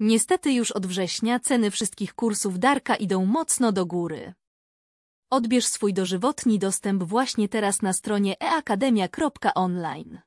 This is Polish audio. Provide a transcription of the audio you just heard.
Niestety już od września ceny wszystkich kursów Darka idą mocno do góry. Odbierz swój dożywotni dostęp właśnie teraz na stronie eakademia.online.